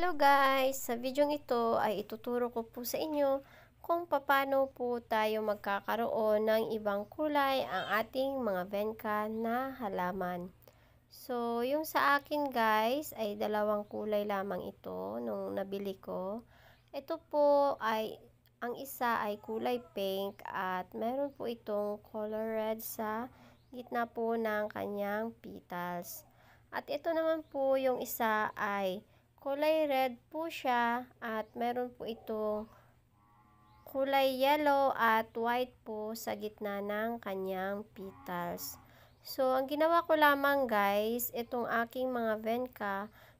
Hello guys! Sa video ito ay ituturo ko po sa inyo kung paano po tayo magkakaroon ng ibang kulay ang ating mga venka na halaman. So, yung sa akin guys ay dalawang kulay lamang ito nung nabili ko. Ito po ay, ang isa ay kulay pink at meron po itong color red sa gitna po ng kanyang petals. At ito naman po yung isa ay Kulay red po siya at meron po itong kulay yellow at white po sa gitna ng kanyang petals. So, ang ginawa ko lamang guys, itong aking mga venka,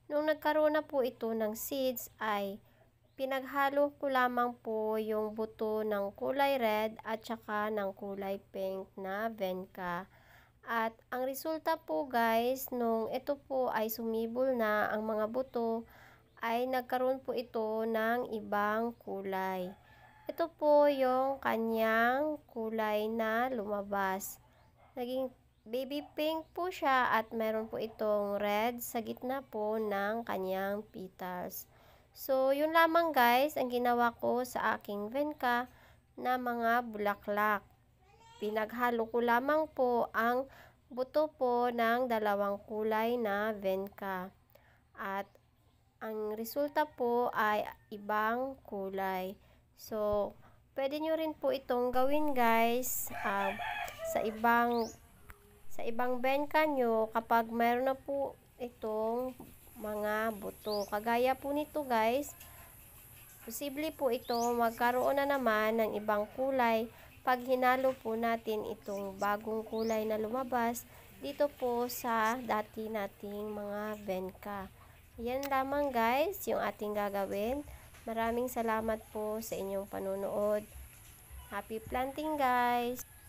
nung nagkaroon na po ito ng seeds ay pinaghalo ko lamang po yung buto ng kulay red at saka ng kulay pink na venka. At ang resulta po guys, nung ito po ay sumibol na ang mga buto, ay nagkaroon po ito ng ibang kulay. Ito po yung kanyang kulay na lumabas. Naging baby pink po siya at meron po itong red sa gitna po ng kanyang petals. So, yun lamang guys ang ginawa ko sa aking venka na mga bulaklak. Pinaghalo ko lamang po ang buto po ng dalawang kulay na venka. At ang resulta po ay ibang kulay. So, pwede nyo rin po itong gawin guys uh, sa ibang sa ibang venka nyo kapag meron na po itong mga buto. Kagaya po nito guys, posible po ito magkaroon na naman ng ibang kulay pag hinalo po natin itong bagong kulay na lumabas dito po sa dati nating mga venka. Yan lamang guys yung ating gagawin. Maraming salamat po sa inyong panonood. Happy planting guys!